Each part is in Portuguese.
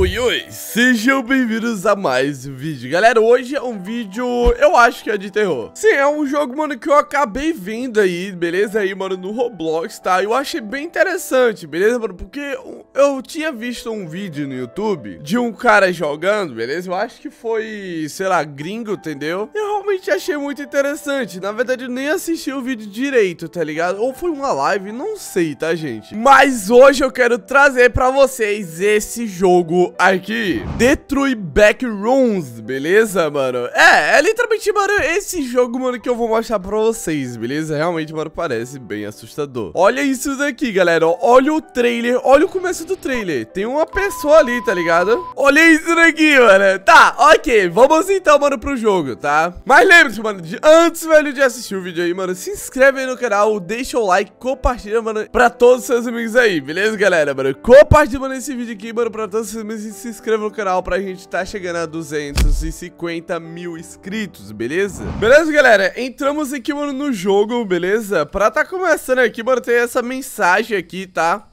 Oi, oi, sejam bem-vindos a mais um vídeo Galera, hoje é um vídeo, eu acho que é de terror Sim, é um jogo, mano, que eu acabei vendo aí, beleza? Aí, mano, no Roblox, tá? Eu achei bem interessante, beleza, mano? Porque eu tinha visto um vídeo no YouTube de um cara jogando, beleza? Eu acho que foi, sei lá, gringo, entendeu? Eu realmente achei muito interessante Na verdade, eu nem assisti o vídeo direito, tá ligado? Ou foi uma live, não sei, tá, gente? Mas hoje eu quero trazer pra vocês esse jogo aqui, Detroit Backrooms, beleza, mano? É, é literalmente, mano, esse jogo, mano, que eu vou mostrar pra vocês, beleza? Realmente, mano, parece bem assustador. Olha isso daqui, galera, olha o trailer, olha o começo do trailer. Tem uma pessoa ali, tá ligado? Olha isso daqui, mano. Tá, ok, vamos então, mano, pro jogo, tá? Mas lembre-se, mano, de antes, velho, de assistir o vídeo aí, mano, se inscreve aí no canal, deixa o like, compartilha, mano, pra todos os seus amigos aí, beleza, galera, mano? Compartilha, mano, esse vídeo aqui, mano, pra todos os seus amigos e se inscreva no canal pra gente tá chegando a 250 mil inscritos, beleza? Beleza, galera? Entramos aqui, mano, no jogo, beleza? Pra tá começando aqui, mano, tem essa mensagem aqui, tá?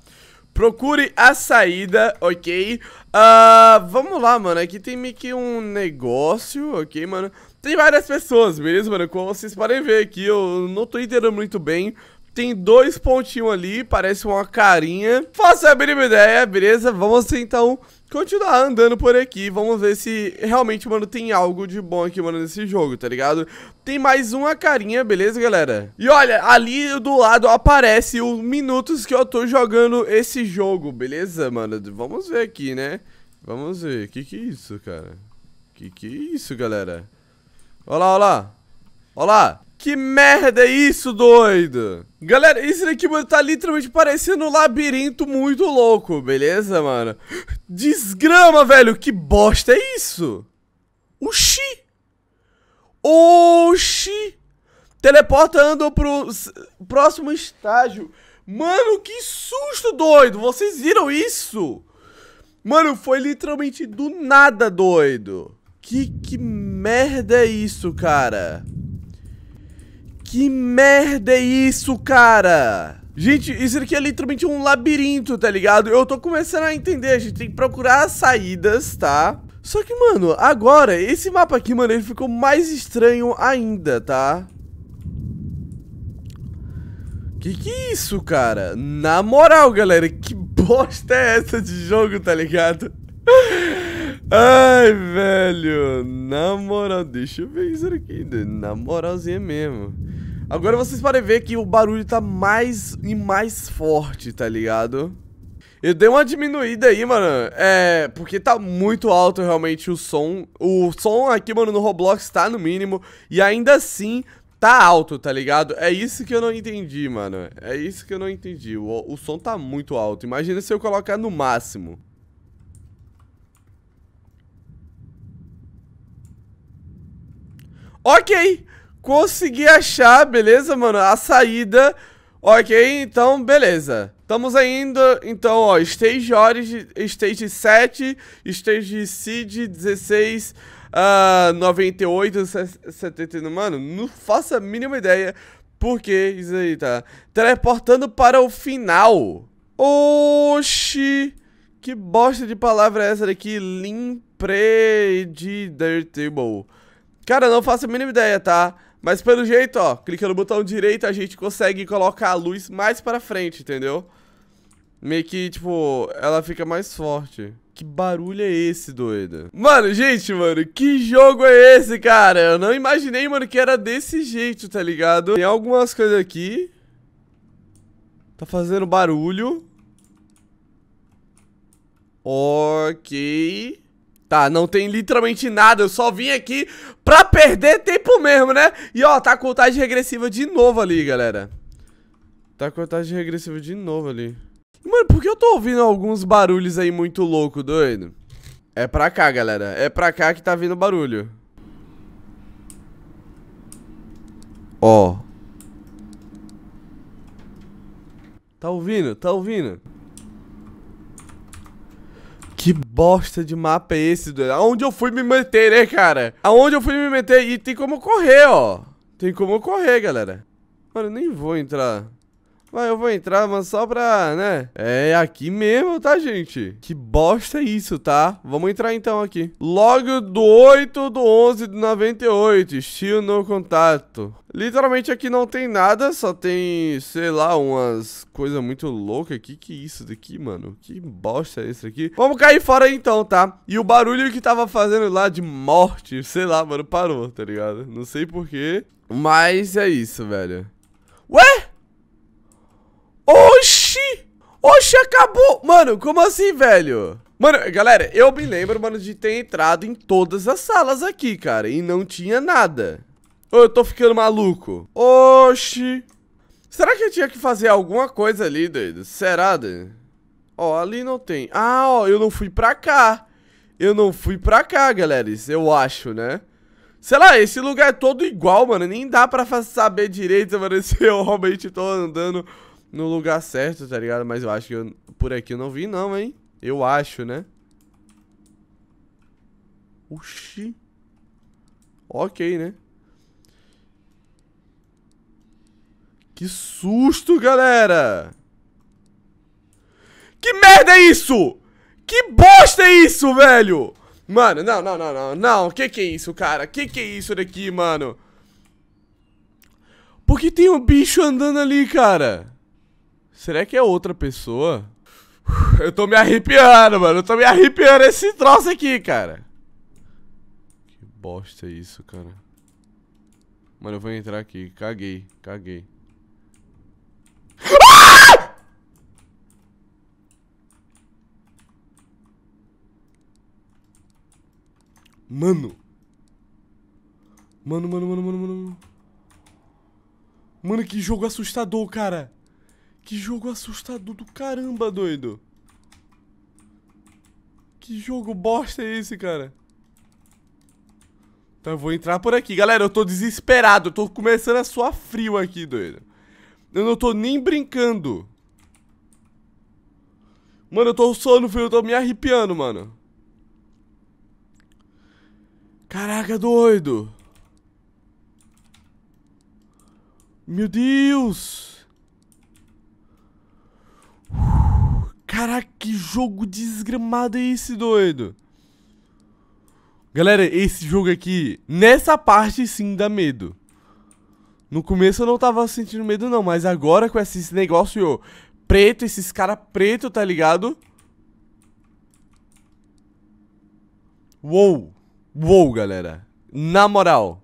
Procure a saída, ok? Uh, vamos lá, mano, aqui tem meio que um negócio, ok, mano? Tem várias pessoas, beleza, mano? Como vocês podem ver aqui, eu não tô entendendo muito bem, tem dois pontinhos ali, parece uma carinha. Faça a mínima ideia, beleza? Vamos então continuar andando por aqui. Vamos ver se realmente, mano, tem algo de bom aqui, mano, nesse jogo, tá ligado? Tem mais uma carinha, beleza, galera? E olha, ali do lado aparece os minutos que eu tô jogando esse jogo, beleza, mano? Vamos ver aqui, né? Vamos ver. Que que é isso, cara? Que que é isso, galera? Olha lá, olha lá. Olha lá. Que merda é isso, doido? Galera, isso daqui, mano, tá literalmente parecendo um labirinto muito louco, beleza, mano? Desgrama, velho, que bosta é isso? Oxi! Oxi! andam pro próximo estágio. Mano, que susto, doido! Vocês viram isso? Mano, foi literalmente do nada, doido. Que, que merda é isso, cara? Que merda é isso, cara? Gente, isso aqui é literalmente um labirinto, tá ligado? Eu tô começando a entender, a gente tem que procurar saídas, tá? Só que, mano, agora, esse mapa aqui, mano, ele ficou mais estranho ainda, tá? Que que é isso, cara? Na moral, galera, que bosta é essa de jogo, tá ligado? Ai, velho, na moral, deixa eu ver isso aqui, na moralzinha mesmo. Agora vocês podem ver que o barulho tá mais e mais forte, tá ligado? Eu dei uma diminuída aí, mano. É, porque tá muito alto realmente o som. O som aqui, mano, no Roblox tá no mínimo. E ainda assim, tá alto, tá ligado? É isso que eu não entendi, mano. É isso que eu não entendi. O, o som tá muito alto. Imagina se eu colocar no máximo. Ok! Consegui achar, beleza, mano? A saída. Ok, então, beleza. Estamos ainda, então, ó, Stage Origin, Stage 7, Stage Seed 16, uh, 98, 79, mano, não faço a mínima ideia por que isso aí tá teleportando para o final. Oxi, que bosta de palavra é essa daqui? Limpreditable. Cara, não faço a mínima ideia, tá? Mas pelo jeito, ó, clicando no botão direito, a gente consegue colocar a luz mais pra frente, entendeu? Meio que, tipo, ela fica mais forte. Que barulho é esse, doida? Mano, gente, mano, que jogo é esse, cara? Eu não imaginei, mano, que era desse jeito, tá ligado? Tem algumas coisas aqui. Tá fazendo barulho. Ok. Tá, não tem literalmente nada, eu só vim aqui pra perder tempo mesmo, né? E ó, tá a contagem regressiva de novo ali, galera. Tá a contagem regressiva de novo ali. Mano, por que eu tô ouvindo alguns barulhos aí muito louco, doido? É pra cá, galera. É pra cá que tá vindo barulho. Ó. Tá ouvindo? Tá ouvindo? bosta de mapa é esse, doido? Aonde eu fui me meter, né, cara? Aonde eu fui me meter? E tem como correr, ó. Tem como correr, galera. Mano, eu nem vou entrar Vai, eu vou entrar, mas só pra, né? É aqui mesmo, tá, gente? Que bosta é isso, tá? Vamos entrar então aqui. Log do 8 do 11 do 98. Estilo no contato. Literalmente aqui não tem nada, só tem, sei lá, umas coisas muito loucas aqui. Que isso daqui, mano? Que bosta é isso aqui? Vamos cair fora então, tá? E o barulho que tava fazendo lá de morte, sei lá, mano, parou, tá ligado? Não sei porquê, mas é isso, velho. Ué? Oxe, acabou! Mano, como assim, velho? Mano, galera, eu me lembro, mano, de ter entrado em todas as salas aqui, cara, e não tinha nada. Ou eu tô ficando maluco? Oxi. Será que eu tinha que fazer alguma coisa ali, doido? Será, doido? Ó, ali não tem. Ah, ó, eu não fui pra cá. Eu não fui pra cá, galera, isso eu acho, né? Sei lá, esse lugar é todo igual, mano, nem dá pra saber direito, mano, se eu realmente tô andando no lugar certo, tá ligado? Mas eu acho que eu, por aqui eu não vi não, hein? Eu acho, né? Oxi. Ok, né? Que susto, galera! Que merda é isso? Que bosta é isso, velho? Mano, não, não, não, não, não. Que que é isso, cara? Que que é isso daqui, mano? Por que tem um bicho andando ali, cara? Será que é outra pessoa? Eu tô me arrepiando, mano. Eu tô me arrepiando esse troço aqui, cara. Que bosta é isso, cara. Mano, eu vou entrar aqui. Caguei, caguei. Ah! Mano. Mano, mano, mano, mano, mano. Mano, que jogo assustador, cara. Que jogo assustador do caramba, doido. Que jogo bosta é esse, cara? Então eu vou entrar por aqui. Galera, eu tô desesperado. Eu tô começando a suar frio aqui, doido. Eu não tô nem brincando. Mano, eu tô suando frio. Eu tô me arrepiando, mano. Caraca, doido. Meu Deus. Caraca, que jogo desgramado é esse, doido? Galera, esse jogo aqui, nessa parte sim dá medo. No começo eu não tava sentindo medo não, mas agora com esse negócio preto, esses cara preto, tá ligado? Uou, uou, galera. Na moral.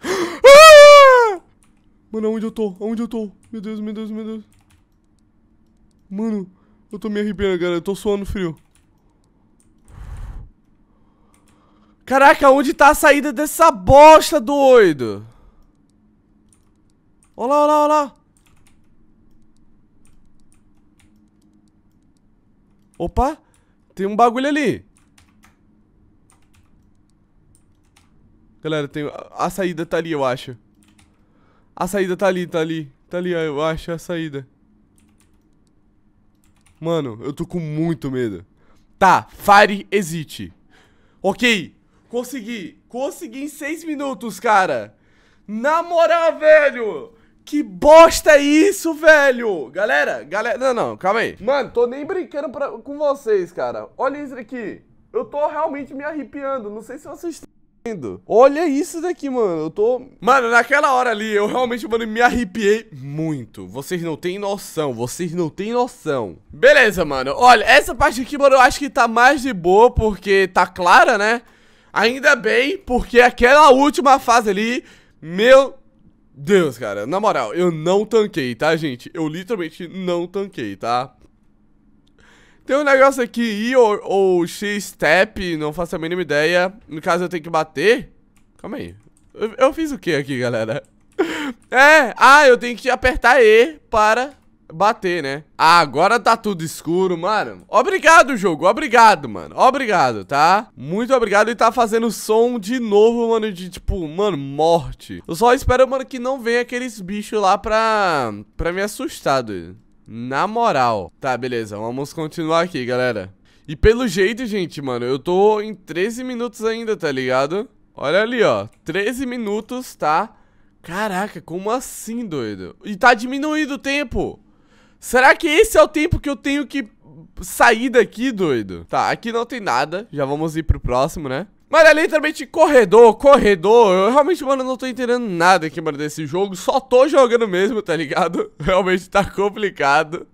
Ah! Mano, onde eu tô? Onde eu tô? Meu Deus, meu Deus, meu Deus. Mano, eu tô me arrepiando, galera. Eu tô suando frio. Caraca, onde tá a saída dessa bosta, doido? Olha lá, olha lá, olha lá. Opa, tem um bagulho ali. Galera, tem... A saída tá ali, eu acho. A saída tá ali, tá ali. Tá ali, eu acho, é a saída. Mano, eu tô com muito medo. Tá, Fire Exit. Ok, consegui. Consegui em seis minutos, cara. Na moral, velho. Que bosta é isso, velho? Galera, galera... Não, não, calma aí. Mano, tô nem brincando pra... com vocês, cara. Olha isso aqui. Eu tô realmente me arrepiando. Não sei se vocês... Olha isso daqui, mano. Eu tô... Mano, naquela hora ali, eu realmente, mano, me arrepiei muito. Vocês não têm noção. Vocês não têm noção. Beleza, mano. Olha, essa parte aqui, mano, eu acho que tá mais de boa porque tá clara, né? Ainda bem, porque aquela última fase ali... Meu Deus, cara, na moral, eu não tanquei, tá, gente? Eu literalmente não tanquei, tá? Tem um negócio aqui, I ou, ou X-Step, não faço a mínima ideia. No caso, eu tenho que bater. Calma aí. Eu, eu fiz o que aqui, galera? é, ah, eu tenho que apertar E para bater, né? Ah, agora tá tudo escuro, mano. Obrigado, jogo. Obrigado, mano. Obrigado, tá? Muito obrigado. E tá fazendo som de novo, mano, de tipo, mano, morte. Eu só espero, mano, que não venha aqueles bichos lá pra... Pra me assustar, doido. Na moral. Tá, beleza. Vamos continuar aqui, galera. E pelo jeito, gente, mano, eu tô em 13 minutos ainda, tá ligado? Olha ali, ó. 13 minutos, tá? Caraca, como assim, doido? E tá diminuindo o tempo. Será que esse é o tempo que eu tenho que sair daqui, doido? Tá, aqui não tem nada. Já vamos ir pro próximo, né? Mas é literalmente corredor, corredor, eu realmente, mano, não tô entendendo nada aqui, mano, desse jogo. Só tô jogando mesmo, tá ligado? Realmente tá complicado.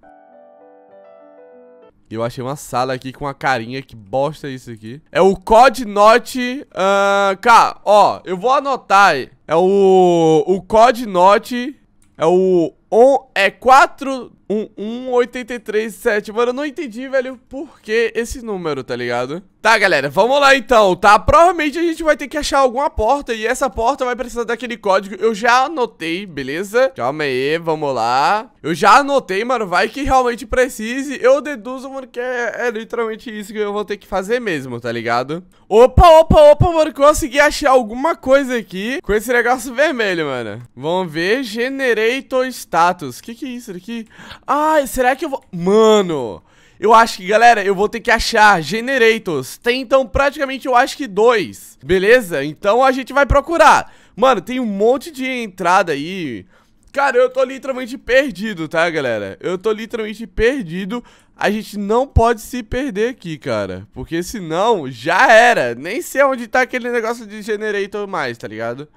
E eu achei uma sala aqui com uma carinha, que bosta é isso aqui. É o COD Note... Uh, ah, cara, ó, eu vou anotar. É o... O COD Note... É o... On, é 4... Um 1837. Mano, eu não entendi, velho, por que esse número, tá ligado? Tá, galera, vamos lá então, tá? Provavelmente a gente vai ter que achar alguma porta e essa porta vai precisar daquele código. Eu já anotei, beleza? Calma aí, vamos lá. Eu já anotei, mano, vai que realmente precise. Eu deduzo, mano, que é, é literalmente isso que eu vou ter que fazer mesmo, tá ligado? Opa, opa, opa, mano, consegui achar alguma coisa aqui com esse negócio vermelho, mano. Vamos ver, Generator Status. Que que é isso aqui? Ai, será que eu vou... Mano... Eu acho que, galera, eu vou ter que achar generators. Tem, então, praticamente, eu acho que dois. Beleza? Então a gente vai procurar. Mano, tem um monte de entrada aí. Cara, eu tô literalmente perdido, tá, galera? Eu tô literalmente perdido. A gente não pode se perder aqui, cara. Porque senão, já era. Nem sei onde tá aquele negócio de generator mais, tá ligado?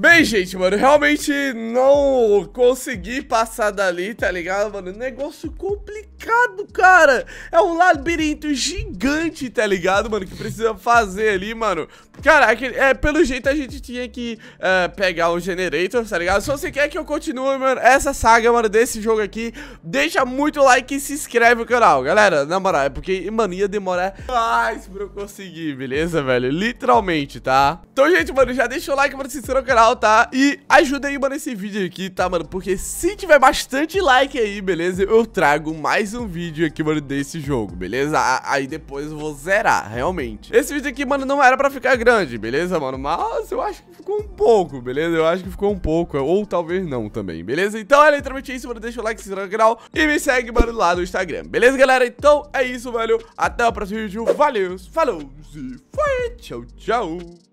Bem, gente, mano, realmente não consegui passar dali, tá ligado, mano? Negócio complicado, cara. É um labirinto gigante, tá ligado, mano? Que precisa fazer ali, mano. Cara, é, pelo jeito a gente tinha que é, pegar o generator, tá ligado? Se você quer que eu continue, mano, essa saga, mano, desse jogo aqui, deixa muito like e se inscreve no canal, galera. Na moral, é porque, mano, ia demorar mais pra eu conseguir, beleza, velho? Literalmente, tá? Então, gente, mano, já deixa o like, mano, se inscrever no canal canal, tá? E ajuda aí, mano, esse vídeo aqui, tá, mano? Porque se tiver bastante like aí, beleza? Eu trago mais um vídeo aqui, mano, desse jogo, beleza? Aí depois eu vou zerar, realmente. Esse vídeo aqui, mano, não era pra ficar grande, beleza, mano? Mas eu acho que ficou um pouco, beleza? Eu acho que ficou um pouco, é, ou talvez não também, beleza? Então é literalmente isso, mano. Deixa o like, se inscreve no canal e me segue, mano, lá no Instagram, beleza, galera? Então é isso, velho. Até o próximo vídeo. Valeu, falou e foi. Tchau, tchau.